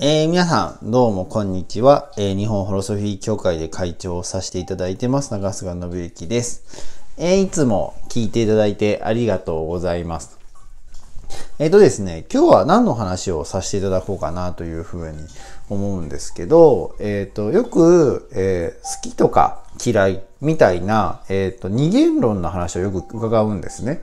えー、皆さん、どうも、こんにちは、えー、日本ホロソフィー協会で会長をさせていただいてます、長菅信之です。えー、いつも聞いていただいてありがとうございます。えっ、とですね、今日は何の話をさせていただこうかなというふうに思うんですけど、えっ、と、よく、え好きとか嫌いみたいな、えっ、と、二元論の話をよく伺うんですね。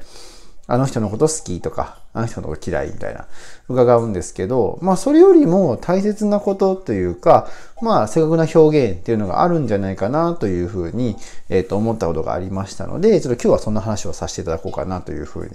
あの人のこと好きとか、あの人のこと嫌いみたいな、伺うんですけど、まあそれよりも大切なことというか、まあ正確な表現っていうのがあるんじゃないかなというふうに、えっ、ー、と思ったことがありましたので、ちょっと今日はそんな話をさせていただこうかなというふうに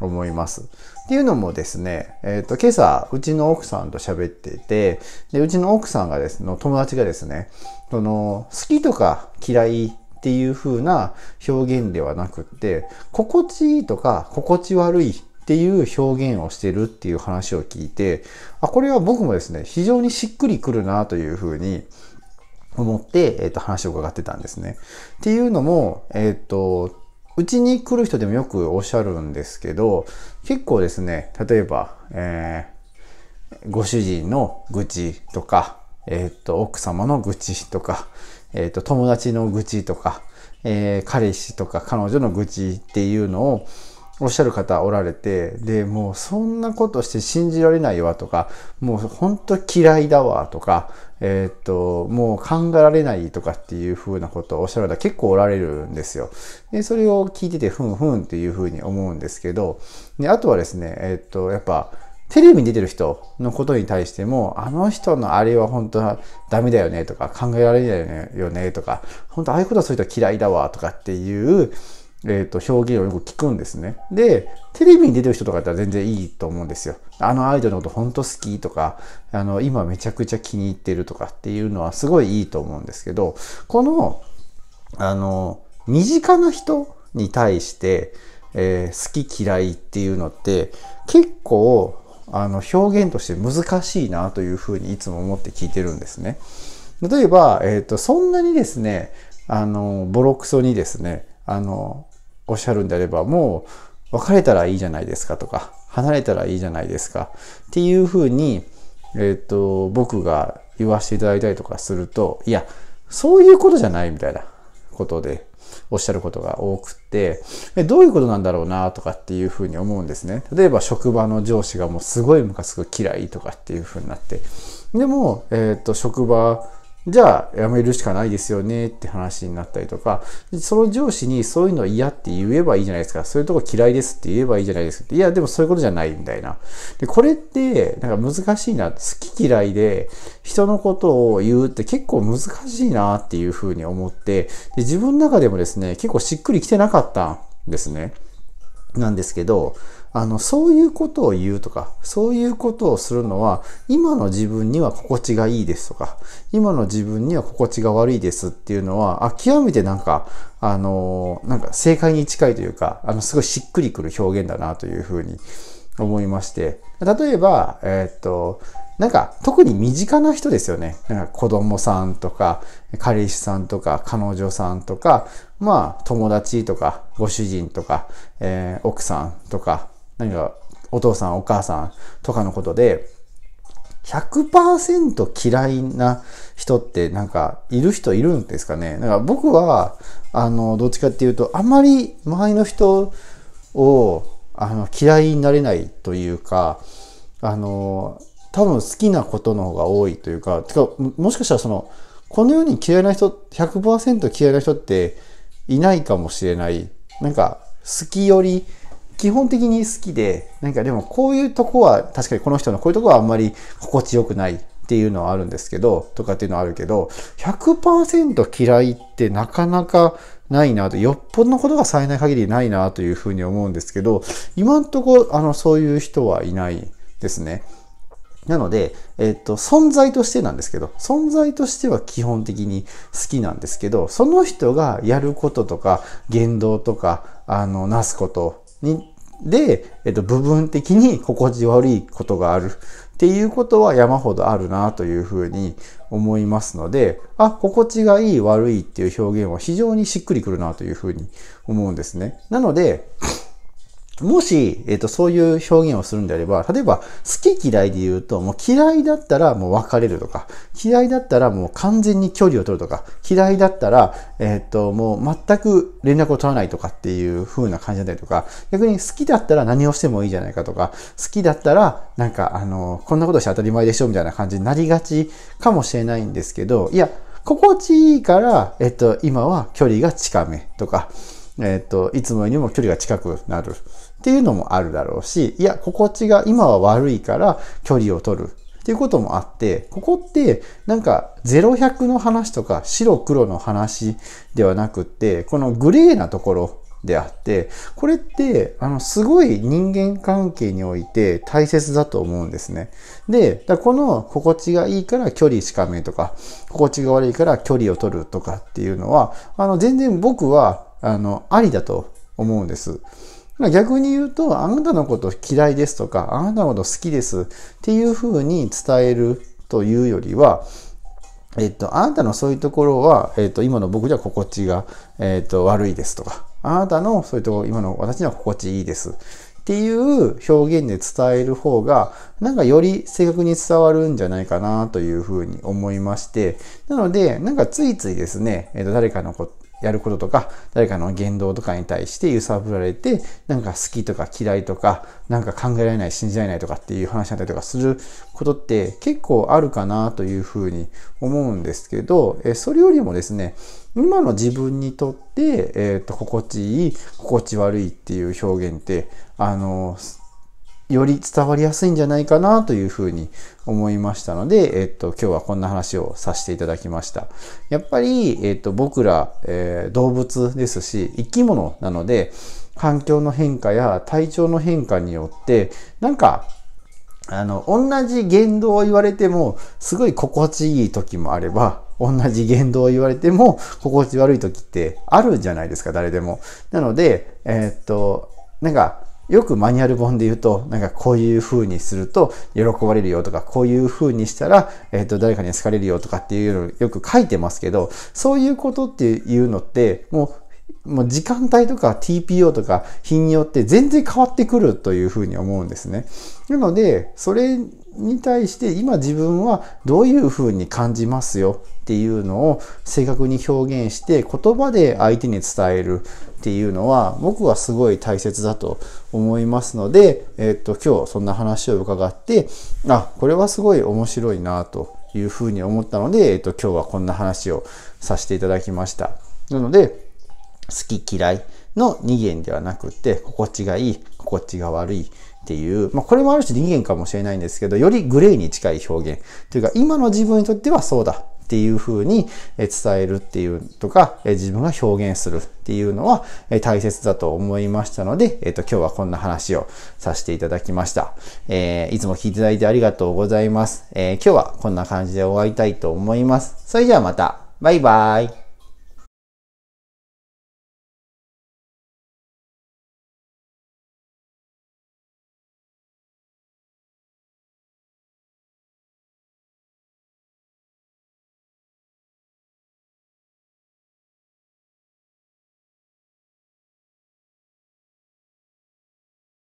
思います。っていうのもですね、えっ、ー、と、今朝、うちの奥さんと喋っていて、で、うちの奥さんがですね、友達がですね、その、好きとか嫌いっていう風な表現ではなくって、心地いいとか心地悪いっていう表現をしてるっていう話を聞いて、あ、これは僕もですね、非常にしっくりくるなという風に思って、えっ、ー、と、話を伺ってたんですね。っていうのも、えっ、ー、と、うちに来る人でもよくおっしゃるんですけど、結構ですね、例えば、えー、ご主人の愚痴とか、えっ、ー、と、奥様の愚痴とか、えっ、ー、と、友達の愚痴とか、えー、彼氏とか彼女の愚痴っていうのをおっしゃる方おられて、で、もうそんなことして信じられないわとか、もうほんと嫌いだわとか、えっ、ー、と、もう考えられないとかっていう風なことをおっしゃる方結構おられるんですよ。で、それを聞いててふんふんっていう風に思うんですけど、であとはですね、えっ、と、やっぱ、テレビに出てる人のことに対しても、あの人のあれは本当はダメだよねとか、考えられないよねとか、本当ああいうことはそういう人は嫌いだわとかっていう、えー、と表現をよく聞くんですね。で、テレビに出てる人とかだったら全然いいと思うんですよ。あのアイドルのこと本当好きとか、あの、今めちゃくちゃ気に入ってるとかっていうのはすごいいいと思うんですけど、この、あの、身近な人に対して、えー、好き嫌いっていうのって結構あの表現として難しいなというふうにいつも思って聞いてるんですね。例えば、えっ、ー、と、そんなにですね、あの、ボロクソにですね、あの、おっしゃるんであれば、もう、別れたらいいじゃないですかとか、離れたらいいじゃないですかっていうふうに、えっ、ー、と、僕が言わせていただいたりとかすると、いや、そういうことじゃないみたいなことで、おっしゃることが多くて、えどういうことなんだろうなとかっていうふうに思うんですね。例えば職場の上司がもうすごいムカつく嫌いとかっていうふうになって、でも、えっ、ー、と、職場じゃあ辞めるしかないですよねって話になったりとか、その上司にそういうの嫌って言えばいいじゃないですか。そういうとこ嫌いですって言えばいいじゃないですか。いや、でもそういうことじゃないみたいな。で、これってなんか難しいな。好き嫌いで人のことを言うって結構難しいなっていうふうに思って、で自分の中でもですね、結構しっくりきてなかったんですね。なんですけど、あの、そういうことを言うとか、そういうことをするのは、今の自分には心地がいいですとか、今の自分には心地が悪いですっていうのは、あ極めてなんか、あの、なんか正解に近いというか、あの、すごいしっくりくる表現だなというふうに思いまして、例えば、えー、っと、なんか特に身近な人ですよね。なんか子供さんとか、彼氏さんとか、彼女さんとか、まあ友達とか、ご主人とか、えー、奥さんとか、何かお父さんお母さんとかのことで100%嫌いな人ってなんかいる人いるんですかねなんか僕はあのどっちかっていうとあんまり周りの人をあの嫌いになれないというかあの多分好きなことの方が多いというかてかもしかしたらそのこの世に嫌いな人100%嫌いな人っていないかもしれないなんか好きより基本的に好きで、なんかでもこういうとこは、確かにこの人のこういうとこはあんまり心地よくないっていうのはあるんですけど、とかっていうのはあるけど、100%嫌いってなかなかないなと、よっぽどのことがされない限りないなというふうに思うんですけど、今んとこ、あの、そういう人はいないですね。なので、えっと、存在としてなんですけど、存在としては基本的に好きなんですけど、その人がやることとか、言動とか、あの、なすことにで、えっと、部分的に心地悪いことがあるっていうことは山ほどあるなというふうに思いますので、あ、心地がいい悪いっていう表現は非常にしっくりくるなというふうに思うんですね。なので、もし、えっ、ー、と、そういう表現をするんであれば、例えば、好き嫌いで言うと、もう嫌いだったらもう別れるとか、嫌いだったらもう完全に距離を取るとか、嫌いだったら、えっ、ー、と、もう全く連絡を取らないとかっていう風な感じだったりとか、逆に好きだったら何をしてもいいじゃないかとか、好きだったら、なんか、あの、こんなことして当たり前でしょみたいな感じになりがちかもしれないんですけど、いや、心地いいから、えっ、ー、と、今は距離が近めとか、えっ、と、いつもよりも距離が近くなる。っていうのもあるだろうし、いや、心地が今は悪いから距離を取るっていうこともあって、ここってなんか0100の話とか白黒の話ではなくって、このグレーなところであって、これって、あの、すごい人間関係において大切だと思うんですね。で、だこの心地がいいから距離しかめとか、心地が悪いから距離を取るとかっていうのは、あの、全然僕は、あの、ありだと思うんです。ま逆に言うと、あなたのこと嫌いですとか、あなたのこと好きですっていうふうに伝えるというよりは、えっと、あなたのそういうところは、えっと、今の僕じゃ心地が、えっと、悪いですとか、あなたのそういうところ、今の私には心地いいですっていう表現で伝える方が、なんかより正確に伝わるんじゃないかなというふうに思いまして、なので、なんかついついですね、えっと、誰かのこやることとか、誰かの言動とかに対して揺さぶられて、なんか好きとか嫌いとか、なんか考えられない、信じられないとかっていう話だったりとかすることって結構あるかなというふうに思うんですけど、えそれよりもですね、今の自分にとって、えっ、と、心地いい、心地悪いっていう表現って、あのより伝わりやすいんじゃないかなというふうに思いましたので、えっと、今日はこんな話をさせていただきました。やっぱり、えっと、僕ら、えー、動物ですし、生き物なので、環境の変化や体調の変化によって、なんか、あの、同じ言動を言われても、すごい心地いい時もあれば、同じ言動を言われても、心地悪い時ってあるじゃないですか、誰でも。なので、えー、っと、なんか、よくマニュアル本で言うと、なんかこういう風にすると喜ばれるよとか、こういう風にしたら、えっ、ー、と、誰かに好かれるよとかっていうのをよく書いてますけど、そういうことっていうのって、もうもう時間帯とか TPO とか日によって全然変わってくるという風に思うんですね。なので、それに対して今自分はどういうふうに感じますよっていうのを正確に表現して言葉で相手に伝えるっていうのは僕はすごい大切だと思いますので、えっと今日そんな話を伺ってあこれはすごい面白いなというふうに思ったので、えっと今日はこんな話をさせていただきました。なので好き嫌いの2元ではなくて心地がいい心地が悪いっていう、まあ、これもある種人間かもしれないんですけど、よりグレーに近い表現というか、今の自分にとってはそうだっていうふうに伝えるっていうとか、自分が表現するっていうのは大切だと思いましたので、えっと、今日はこんな話をさせていただきました。えー、いつも聞いていただいてありがとうございます。えー、今日はこんな感じで終わりたいと思います。それではまた。バイバイ。